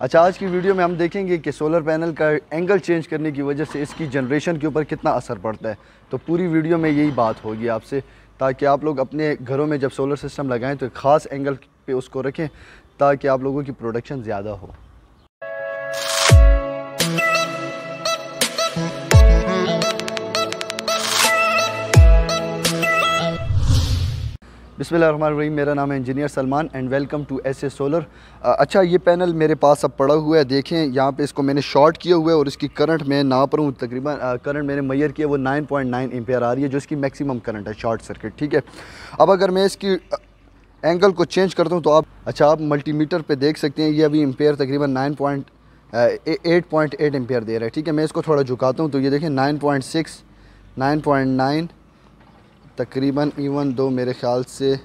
अच्छा आज की वीडियो में हम देखेंगे कि सोलर पैनल का एंगल चेंज करने की वजह से इसकी जनरेशन के ऊपर कितना असर पड़ता है तो पूरी वीडियो में यही बात होगी आपसे ताकि आप लोग अपने घरों में जब सोलर सिस्टम लगाएं तो ख़ास एंगल पे उसको रखें ताकि आप लोगों की प्रोडक्शन ज़्यादा हो बिसमीम मेरा नाम है engineer Salman and welcome to S A solar अच्छा ये पैनल मेरे पास अब पड़ा हुआ है देखें यहाँ पे इसको मैंने शॉर्ट किया हुआ है और इसकी करंट मैं ना पर हूँ तकरीबन करंट मैंने मैयर किया वो 9.9 पॉइंट आ रही है जो इसकी मैक्सिमम करंट है शॉर्ट सर्किट ठीक है अब अगर मैं इसकी एंगल को चेंज करता हूँ तो आप अच्छा आप मल्टीमीटर पर देख सकते हैं ये अभी एम्पेयर तकरीबन nine eight point eight ampere दे रहा है ठीक है मैं इसको थोड़ा झुकाता हूँ तो ये देखें nine point six nine point nine तकरीबन इवन दो मेरे ख्याल से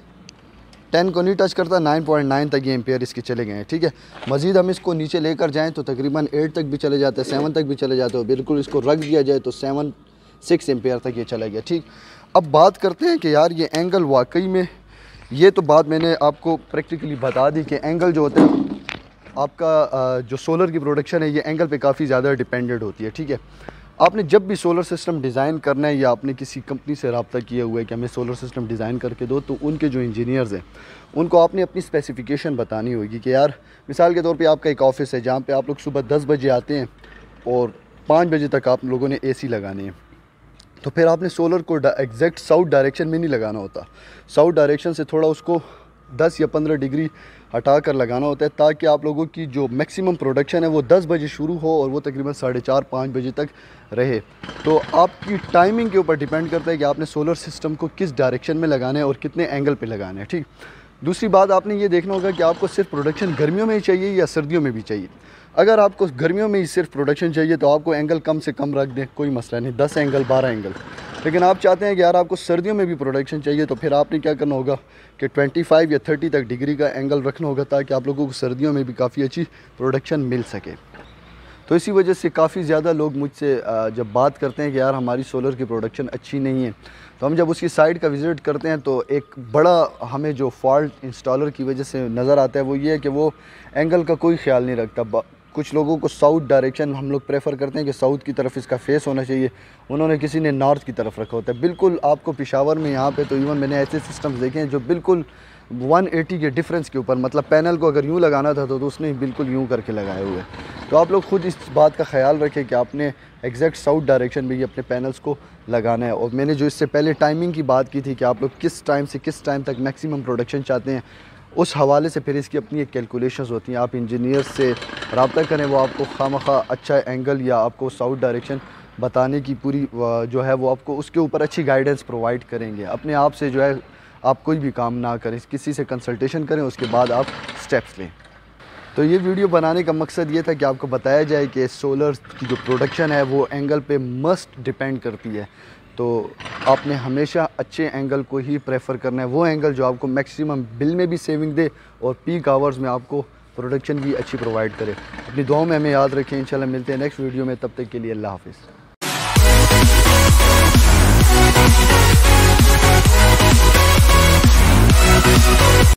टेन को नहीं टच करता नाइन पॉइंट नाइन तक ये एम्पेयर इसके चले गए हैं ठीक है मज़ीद हम इसको नीचे लेकर जाएँ तो तकरीबन एट तक भी चले जाते हैं सेवन तक भी चले जाते हो बिल्कुल इसको रख दिया जाए तो सेवन सिक्स एम्पेयर तक ये चला गया ठीक अब बात करते हैं कि यार ये एंगल वाकई में ये तो बात मैंने आपको प्रैक्टिकली बता दी कि एंगल जो होते हैं आपका जो सोलर की प्रोडक्शन है ये एंगल पे काफ़ी ज़्यादा डिपेंडेंट होती है ठीक है आपने जब भी सोलर सिस्टम डिज़ाइन करना है या आपने किसी कंपनी से रबता किया हुआ है कि हमें सोलर सिस्टम डिज़ाइन करके दो तो उनके जो इंजीनियर्स हैं उनको आपने अपनी स्पेसिफिकेशन बतानी होगी कि यार मिसाल के तौर पे आपका एक ऑफ़िस है जहाँ पे आप लोग सुबह दस बजे आते हैं और पाँच बजे तक आप लोगों ने सी लगानी है तो फिर आपने सोलर को एग्जैक्ट साउथ डायरेक्शन में नहीं लगाना होता साउथ डायरेक्शन से थोड़ा उसको 10 या 15 डिग्री हटा कर लगाना होता है ताकि आप लोगों की जो मैक्सिमम प्रोडक्शन है वो 10 बजे शुरू हो और वो तकरीबन साढ़े चार पाँच बजे तक रहे तो आपकी टाइमिंग के ऊपर डिपेंड करता है कि आपने सोलर सिस्टम को किस डायरेक्शन में लगाना है और कितने एंगल पर लगाना है ठीक दूसरी बात आपने ये देखना होगा कि आपको सिर्फ प्रोडक्शन गर्मियों में ही चाहिए या सर्दियों में भी चाहिए अगर आपको गर्मियों में ही सिर्फ प्रोडक्शन चाहिए तो आपको एंगल कम से कम रख दें कोई मसला नहीं दस एंगल बारह एंगल लेकिन आप चाहते हैं कि यार आपको सर्दियों में भी प्रोटेक्शन चाहिए तो फिर आपने क्या करना होगा कि 25 या 30 तक डिग्री का एंगल रखना होगा ताकि आप लोगों को सर्दियों में भी काफ़ी अच्छी प्रोटेक्शन मिल सके तो इसी वजह से काफ़ी ज़्यादा लोग मुझसे जब बात करते हैं कि यार हमारी सोलर की प्रोडक्शन अच्छी नहीं है तो हम जब उसकी साइट का विज़िट करते हैं तो एक बड़ा हमें जो फॉल्ट इंस्टॉलर की वजह से नज़र आता है वो ये है कि वो एंगल का कोई ख्याल नहीं रखता कुछ लोगों को साउथ डायरेक्शन हम लोग प्रेफर करते हैं कि साउथ की तरफ इसका फेस होना चाहिए उन्होंने किसी ने नॉर्थ की तरफ रखा होता है बिल्कुल आपको पिशावर में यहाँ पे तो इवन मैंने ऐसे सिस्टम्स देखे हैं जो बिल्कुल 180 के डिफरेंस के ऊपर मतलब पैनल को अगर यूँ लगाना था तो, तो उसने बिल्कुल यूँ करके लगाए हुए तो आप लोग ख़ुद इस बात का ख्याल रखें कि आपने एग्जैक्ट साउथ डायरेक्शन में ही अपने पैनल्स को लगाना है और मैंने जो इससे पहले टाइमिंग की बात की थी कि आप लोग किस टाइम से किस टाइम तक मैक्सिमम प्रोडक्शन चाहते हैं उस हवाले से फिर इसकी अपनी एक कैलकुलेशंस होती हैं आप इंजीनियर्स से रबता करें वो आपको खाम खा अच्छा एंगल या आपको साउथ डायरेक्शन बताने की पूरी जो है वो आपको उसके ऊपर अच्छी गाइडेंस प्रोवाइड करेंगे अपने आप से जो है आप कोई भी काम ना करें किसी से कंसल्टेशन करें उसके बाद आप स्टेप्स लें तो ये वीडियो बनाने का मकसद ये था कि आपको बताया जाए कि सोलर की जो प्रोडक्शन है वो एंगल पे मस्ट डिपेंड करती है तो आपने हमेशा अच्छे एंगल को ही प्रेफर करना है वो एंगल जो आपको मैक्सिमम बिल में भी सेविंग दे और पीक आवर्स में आपको प्रोडक्शन भी अच्छी प्रोवाइड करे अपनी दुआओं में हमें याद रखें इंशाल्लाह मिलते हैं नेक्स्ट वीडियो में तब तक के लिए अल्लाह हाफ़